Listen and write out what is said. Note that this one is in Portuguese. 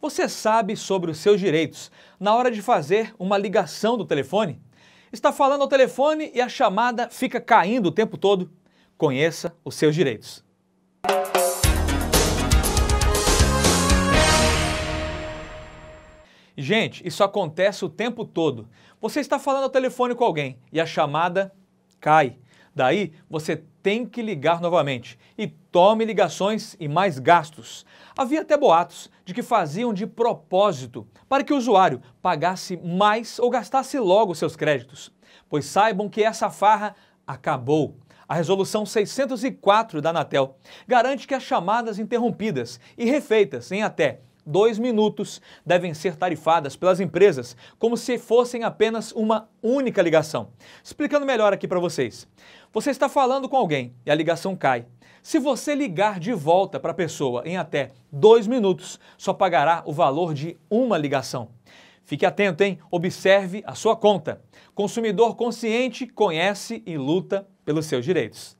Você sabe sobre os seus direitos na hora de fazer uma ligação do telefone? Está falando ao telefone e a chamada fica caindo o tempo todo? Conheça os seus direitos. Gente, isso acontece o tempo todo. Você está falando ao telefone com alguém e a chamada cai. Daí você tem que ligar novamente e tome ligações e mais gastos. Havia até boatos de que faziam de propósito para que o usuário pagasse mais ou gastasse logo seus créditos. Pois saibam que essa farra acabou. A resolução 604 da Anatel garante que as chamadas interrompidas e refeitas em até dois minutos devem ser tarifadas pelas empresas como se fossem apenas uma única ligação. Explicando melhor aqui para vocês. Você está falando com alguém e a ligação cai. Se você ligar de volta para a pessoa em até dois minutos, só pagará o valor de uma ligação. Fique atento, hein? Observe a sua conta. Consumidor consciente conhece e luta pelos seus direitos.